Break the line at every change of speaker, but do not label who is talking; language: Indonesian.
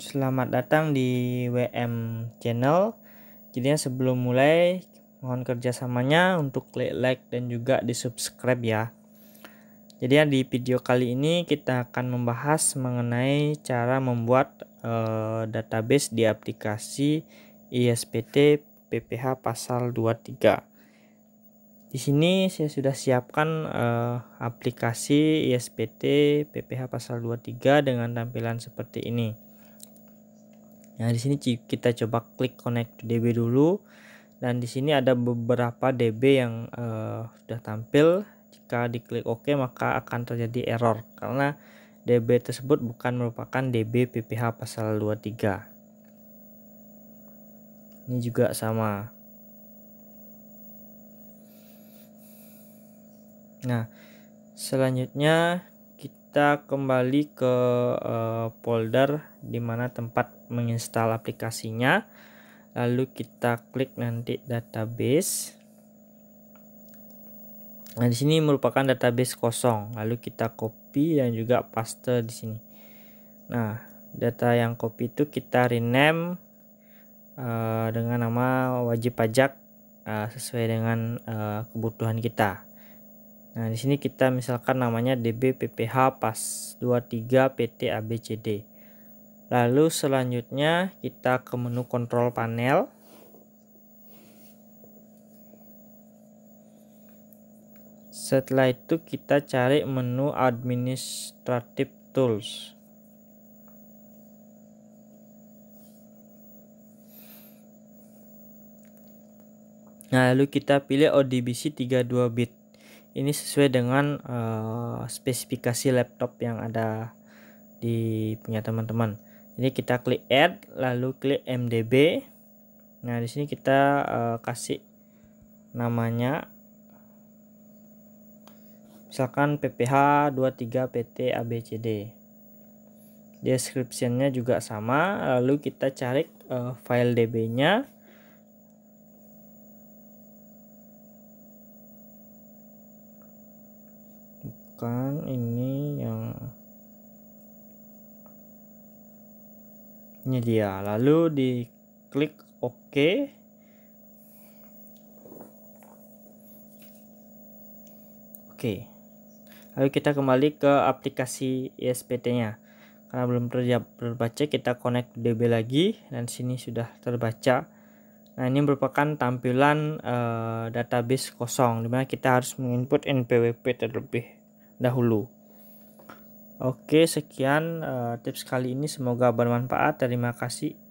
Selamat datang di WM Channel. Jadi sebelum mulai mohon kerjasamanya untuk klik like dan juga di subscribe ya. Jadi ya, di video kali ini kita akan membahas mengenai cara membuat uh, database di aplikasi ISPT PPH Pasal 23. Di sini saya sudah siapkan uh, aplikasi ISPT PPH Pasal 23 dengan tampilan seperti ini. Nah, di sini kita coba klik connect to DB dulu. Dan di sini ada beberapa DB yang uh, sudah tampil. Jika diklik OK, maka akan terjadi error karena DB tersebut bukan merupakan DB PPH pasal 23. Ini juga sama. Nah, selanjutnya kita kembali ke uh, folder di mana tempat menginstal aplikasinya lalu kita klik nanti database nah di sini merupakan database kosong lalu kita copy dan juga paste di sini nah data yang copy itu kita rename uh, dengan nama wajib pajak uh, sesuai dengan uh, kebutuhan kita Nah, di sini kita misalkan namanya DBPPH pas 23 PT ABCD. Lalu selanjutnya kita ke menu kontrol panel. Setelah itu kita cari menu administrative tools. Nah, lalu kita pilih ODBC 32 bit ini sesuai dengan uh, spesifikasi laptop yang ada di punya teman-teman jadi kita klik add lalu klik mdb nah di sini kita uh, kasih namanya misalkan pph 23 pt abcd descriptionnya juga sama lalu kita cari uh, file db nya ini yang ini dia lalu di klik OK Oke lalu kita kembali ke aplikasi ISPT nya karena belum terbaca kita connect DB lagi dan sini sudah terbaca nah ini merupakan tampilan uh, database kosong dimana kita harus menginput NPWP terlebih dahulu. Oke, sekian uh, tips kali ini. Semoga bermanfaat. Terima kasih.